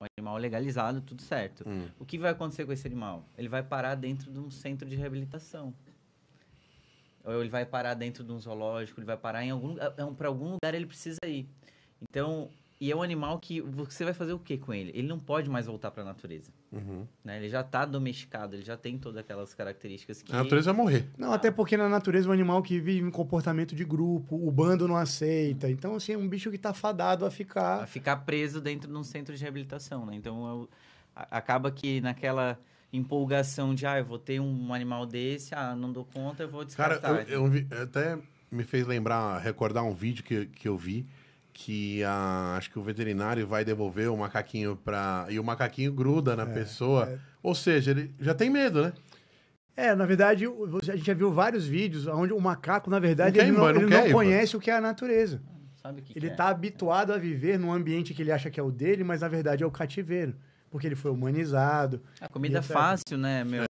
um animal legalizado, tudo certo. Hum. O que vai acontecer com esse animal? Ele vai parar dentro de um centro de reabilitação. Ou ele vai parar dentro de um zoológico, ele vai parar em algum, é, é para algum lugar ele precisa ir. Então, e é um animal que você vai fazer o que com ele? Ele não pode mais voltar para a natureza. Uhum. Né? Ele já está domesticado, ele já tem todas aquelas características que. A natureza vai morrer. Não, até porque na natureza é um animal que vive em comportamento de grupo, o bando não aceita. Então, assim, é um bicho que está fadado a ficar. A ficar preso dentro de um centro de reabilitação, né? Então, eu... É acaba que naquela empolgação de, ah, eu vou ter um animal desse, ah, não dou conta, eu vou descartar. Cara, eu, eu vi, até me fez lembrar, recordar um vídeo que, que eu vi que a, acho que o veterinário vai devolver o macaquinho para e o macaquinho gruda na é, pessoa. É. Ou seja, ele já tem medo, né? É, na verdade, a gente já viu vários vídeos onde o macaco, na verdade, não ele, não, ele não, não conhece o que é a natureza. Que ele está é? habituado a viver num ambiente que ele acha que é o dele, mas na verdade é o cativeiro porque ele foi humanizado. A comida é fácil, né, meu?